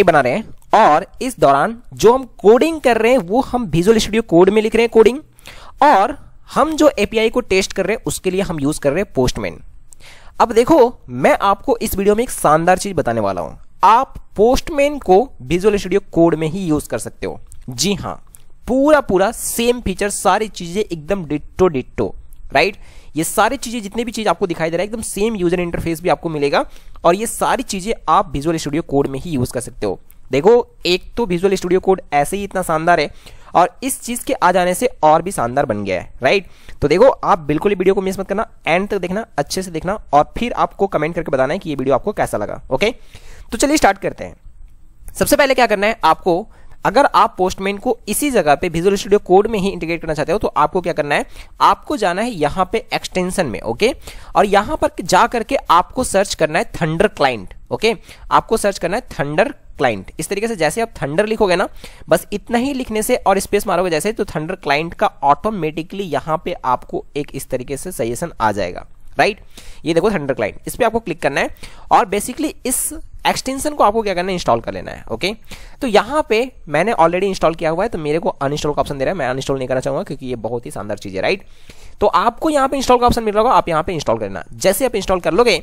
नहीं बना रहे हैं और इस दौरान जो हम कोडिंग कर रहे हैं वो हम विजुअल स्टूडियो कोड में लिख रहे हैं कोडिंग और हम जो एपीआई को टेस्ट कर रहे हैं उसके लिए हम यूज कर रहे हैं पोस्टमैन अब देखो मैं आपको इस वीडियो में एक शानदार चीज बताने वाला हूं आप पोस्टमैन को विजुअल स्टूडियो कोड में ही यूज कर सकते हो जी हाँ पूरा पूरा सेम फीचर सारी चीजें एकदम डिट्टो डिट्टो राइट ये सारी चीज़ें जितनी भी चीज़ आपको दिखाई दे रहा है एकदम सेम यूजर इंटरफेस भी आपको मिलेगा और ये सारी चीज़ें आप विजुअल स्टूडियो कोड में ही यूज़ कर सकते हो देखो एक तो विजुअल स्टूडियो कोड ऐसे ही इतना शानदार है और इस चीज़ के आ जाने से और भी शानदार बन गया है राइट तो देखो आप बिल्कुल वीडियो को मिस मत करना एंड तक देखना अच्छे से देखना और फिर आपको कमेंट करके बताना है कि ये वीडियो आपको कैसा लगा ओके तो चलिए स्टार्ट करते हैं सबसे पहले क्या करना है आपको अगर आप पोस्टमैन को इसी जगह पे विजुअल स्टूडियो कोड में ही इंटीग्रेट करना चाहते हो तो आपको क्या करना है आपको जाना है यहां पे एक्सटेंशन में ओके और यहां पर जा करके आपको सर्च करना है थंडर क्लाइंट ओके आपको सर्च करना है थंडर क्लाइंट इस तरीके से जैसे आप थंडर लिखोगे ना बस इतना ही लिखने से और स्पेस मारोगे जैसे तो थंडर क्लाइंट का ऑटोमेटिकली यहां पर आपको एक इस तरीके से सजेशन आ जाएगा राइट right? ये देखो थंडर क्लाइंट इस पर आपको क्लिक करना है और बेसिकली इस एक्सटेंशन को आपको क्या करना है इंस्टॉल कर लेना है ओके तो यहाँ पे मैंने ऑलरेडी इंस्टॉल किया हुआ है तो मेरे को अनइंस्टॉल का ऑप्शन दे रहा है मैं अनइंस्टॉल नहीं करना चाहूँगा क्योंकि ये बहुत ही शानदार चीज़ है राइट तो आपको यहाँ पे इंस्टॉल का ऑप्शन मिल रहा होगा आप यहाँ पे इंस्टॉल करना जैसे आप इंस्टॉल कर लोगे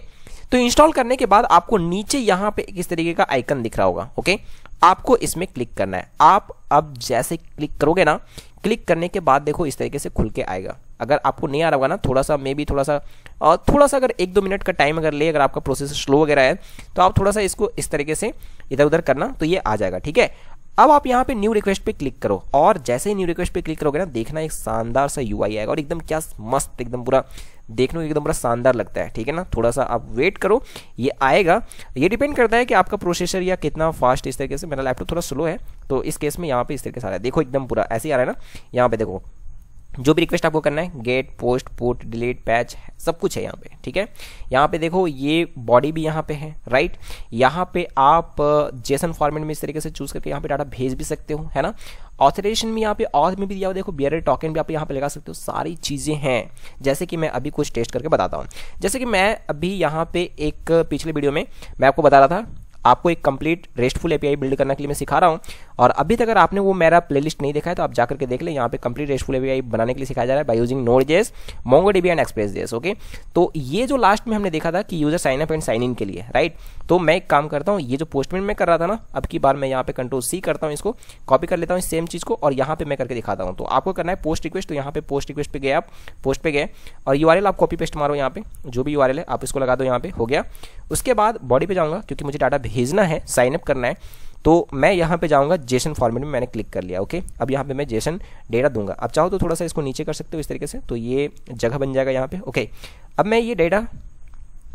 तो इंस्टॉल करने के बाद आपको नीचे यहाँ पे इस तरीके का आइकन दिख रहा होगा ओके आपको इसमें क्लिक करना है आप अब जैसे क्लिक करोगे ना क्लिक करने के बाद देखो इस तरीके से खुल के आएगा अगर आपको नहीं आ रहा होगा ना थोड़ा सा मे बी थोड़ा सा और थोड़ा सा अगर एक दो मिनट का टाइम अगर ले अगर आपका प्रोसेस स्लो वगैरह है तो आप थोड़ा सा इसको इस तरीके से इधर उधर करना तो ये आ जाएगा ठीक है अब आप यहाँ पे न्यू रिक्वेस्ट पे क्लिक करो और जैसे ही न्यू रिक्वेस्ट पे क्लिक करोगे ना देखना एक शानदार सा यू आएगा और एकदम क्या मस्त एकदम पूरा देखने एकदम बड़ा शानदार लगता है ठीक है ना थोड़ा सा आप वेट करो ये आएगा ये डिपेंड करता है कि आपका प्रोसेसर या कितना फास्ट इस तरीके से मेरा लैपटॉप थोड़ा स्लो है तो इस केस में यहाँ पे इस तरीके से आ रहा है देखो एकदम पूरा ऐसे ही आ रहा है ना यहाँ पे देखो जो भी रिक्वेस्ट आपको करना है get post put delete patch सब कुछ है यहाँ पे ठीक है यहाँ पे देखो ये बॉडी भी यहाँ पे है राइट यहाँ पे आप जेसन फॉर्मेट में इस तरीके से चूज करके यहाँ पे डाटा भेज भी सकते हो है ना ऑथराइजेशन में यहाँ पे और में भी दिया हुआ देखो बियर टोकन भी आप यहाँ पे लगा सकते हो सारी चीज़ें हैं जैसे कि मैं अभी कुछ टेस्ट करके बताता हूँ जैसे कि मैं अभी यहाँ पे एक पिछले वीडियो में मैं आपको बता रहा था आपको एक कंप्लीट रेस्टफुल एपीआई बिल्ड करने के लिए मैं सिखा रहा हूँ और अभी तक अगर आपने वो मेरा प्लेलिस्ट नहीं देखा है तो आप जाकर के देख ले यहाँ पे कंप्लीट रेस्टफुल एपीआई बनाने के लिए सिखाया जा रहा है by using Node JS Mongo DB and Express JS okay तो ये जो लास्ट में हमने देखा था कि user sign up and sign in के लिए राइट तो मैं एक काम करता हूँ ये जो पोस्टमेंट में कर रहा था ना अब की बार मैं यहाँ पे कंट्रोल सी करता हूँ इसको कॉपी कर लेता हूँ इस सेम चीज़ को और यहाँ पे मैं करके दिखाता हूँ तो आपको करना है पोस्ट रिक्वेस्ट तो यहाँ पे पोस्ट रिक्वेस्ट पे गए आप पोस्ट पे गए और यू आप कॉपी पेस्ट मारो यहाँ पे जो भी यू है आप इसको लगा दो यहाँ पे हो गया उसके बाद बॉडी पे जाऊँगा क्योंकि मुझे डाटा भेजना है साइनअप करना है तो मैं यहाँ पे जाऊँगा जेसन फॉर्मेट में मैंने क्लिक कर लिया ओके अब यहाँ पे मैं जेसन डेटा दूंगा अब चाहो तो थोड़ा सा इसको नीचे कर सकते हो इस तरीके से तो ये जगह बन जाएगा यहाँ पे ओके अब मैं ये डेटा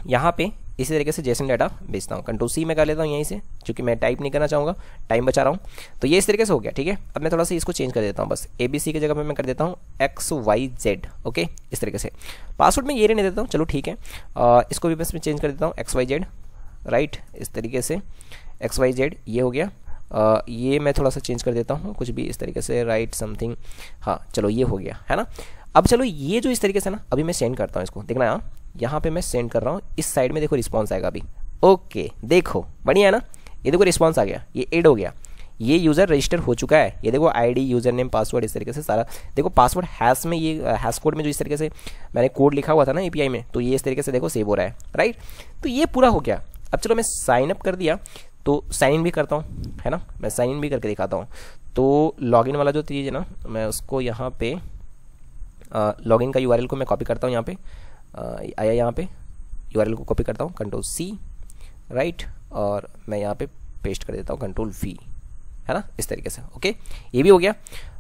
यहाँ पे इसी तरीके से जेसन डेटा भेजता हूँ कंट्रोल सी में कर लेता हूँ यहीं से क्योंकि मैं टाइप नहीं करना चाहूँगा टाइम बचा रहा हूँ तो ये इस तरीके से हो गया ठीक है अब मैं थोड़ा सा इसको चेंज कर देता हूँ बस ए बी सी की जगह पर मैं कर देता हूँ एक्स वाई जेड ओके इस तरीके से पासवर्ड में ये रहने देता हूँ चलो ठीक है आ, इसको भी बस मैं चेंज कर देता हूँ एक्स वाई जेड राइट इस तरीके से एक्स वाई जेड ये हो गया आ, ये मैं थोड़ा सा चेंज कर देता हूँ कुछ भी इस तरीके से राइट समथिंग हाँ चलो ये हो गया है ना अब चलो ये जो इस तरीके से ना अभी मैं सेंड करता हूँ इसको देखना यहाँ यहाँ पे मैं सेंड कर रहा हूँ इस साइड में देखो रिस्पॉन्स आएगा अभी ओके देखो बढ़िया है ना ये देखो रिस्पॉन्स आ गया ये एड हो गया ये यूज़र रजिस्टर हो चुका है ये देखो आईडी यूज़र नेम पासवर्ड इस तरीके से सारा देखो पासवर्ड हैश में ये हैश कोड में जो इस तरीके से मैंने कोड लिखा हुआ था ना एपीआई में तो ये इस तरीके से देखो सेव हो रहा है राइट तो ये पूरा हो गया अब चलो मैं साइन अप कर दिया तो साइन इन भी करता हूँ है ना मैं साइन इन भी करके दिखाता हूँ तो लॉगिन वाला जो चीज़ है ना मैं उसको यहाँ पे लॉगिन का यू को मैं कॉपी करता हूँ यहाँ पे आया यहाँ पे यू को कॉपी करता हूँ कंट्रोल सी राइट और मैं यहाँ पे पेस्ट कर देता हूँ कंट्रोल वी है ना इस तरीके से ओके ये भी हो गया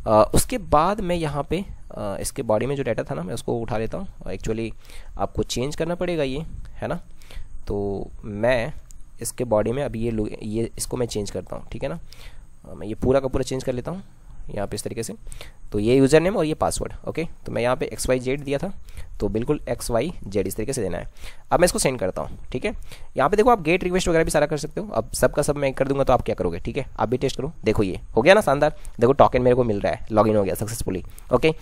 आ, उसके बाद मैं यहाँ पे आ, इसके बॉडी में जो डाटा था ना मैं उसको उठा लेता हूँ एक्चुअली आपको चेंज करना पड़ेगा ये है ना तो मैं इसके बॉडी में अभी ये ये इसको मैं चेंज करता हूँ ठीक है ना मैं ये पूरा का पूरा चेंज कर लेता हूँ यहाँ पे इस तरीके से तो ये यूज़र नेम और ये पासवर्ड ओके तो मैं यहाँ पे एक्स वाई जेड दिया था तो बिल्कुल एक्स वाई जेड इस तरीके से देना है अब मैं इसको सेंड करता हूँ ठीक है यहाँ पे देखो आप गेट रिक्वेस्ट वगैरह भी सारा कर सकते हो अब सब का सब मैं कर दूंगा तो आप क्या करोगे ठीक है आप भी टेस्ट करो देखो ये हो गया ना शानदार देखो टॉकन मेरे को मिल रहा है लॉग हो गया सक्सेसफुली ओके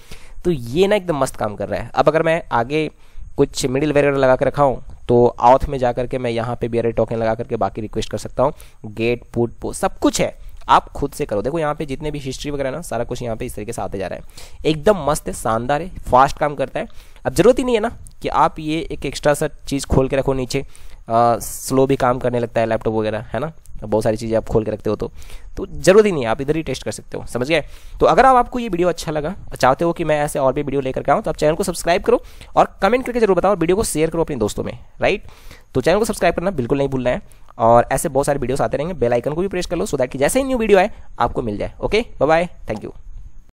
तो ये ना एकदम मस्त काम कर रहा है अब अगर मैं आगे कुछ मिडिल वेयर लगा के रखा हूँ तो आउथ में जाकर के मैं यहाँ पे बी टोकन लगा करके बाकी रिक्वेस्ट कर सकता हूँ गेट पुट पो सब कुछ है आप खुद से करो देखो यहाँ पे जितने भी हिस्ट्री वगैरह ना सारा कुछ यहाँ पे इस तरीके से आते जा रहा है एकदम मस्त है शानदार है फास्ट काम करता है अब जरूरत ही नहीं है ना कि आप ये एक एक्स्ट्रा सा चीज़ खोल के रखो नीचे स्लो भी काम करने लगता है लैपटॉप वगैरह है ना बहुत सारी चीज़ें आप खोल के रखते हो तो तो जरूरी ही नहीं है आप इधर ही टेस्ट कर सकते हो समझ गए तो अगर आप आपको ये वीडियो अच्छा लगा चाहते हो कि मैं ऐसे और भी वीडियो लेकर के आऊँ तो आप चैनल को सब्सक्राइब करो और कमेंट करके जरूर बताओ वीडियो को शेयर करो अपने दोस्तों में राइट तो चैनल को सब्सक्राइब करना बिल्कुल नहीं भूलना है और ऐसे बहुत सारे वीडियोस आते रहेंगे बेल आइकन को भी प्रेस कर लो सो दैट कि जैसे ही न्यू वीडियो आए आपको मिल जाए ओके बाय थैंक यू